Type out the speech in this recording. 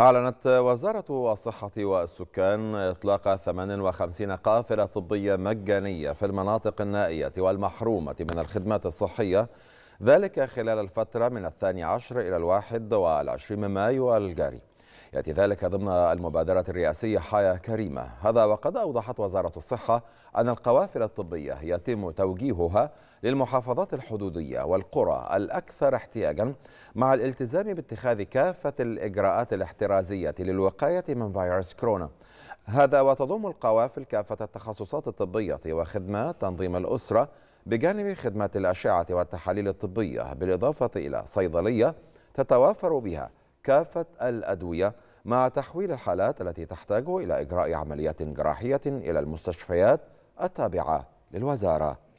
أعلنت وزارة الصحة والسكان إطلاق 58 قافلة طبية مجانية في المناطق النائية والمحرومة من الخدمات الصحية ذلك خلال الفترة من الثاني عشر إلى الواحد والعشرين من مايو الجاري يأتي ذلك ضمن المبادرة الرئاسية حياة كريمة هذا وقد أوضحت وزارة الصحة أن القوافل الطبية يتم توجيهها للمحافظات الحدودية والقرى الأكثر احتياجا مع الالتزام باتخاذ كافة الإجراءات الاحترازية للوقاية من فيروس كورونا هذا وتضم القوافل كافة التخصصات الطبية وخدمات تنظيم الأسرة بجانب خدمات الأشعة والتحاليل الطبية بالإضافة إلى صيدلية تتوافر بها كافة الأدوية مع تحويل الحالات التي تحتاج إلى إجراء عمليات جراحية إلى المستشفيات التابعة للوزارة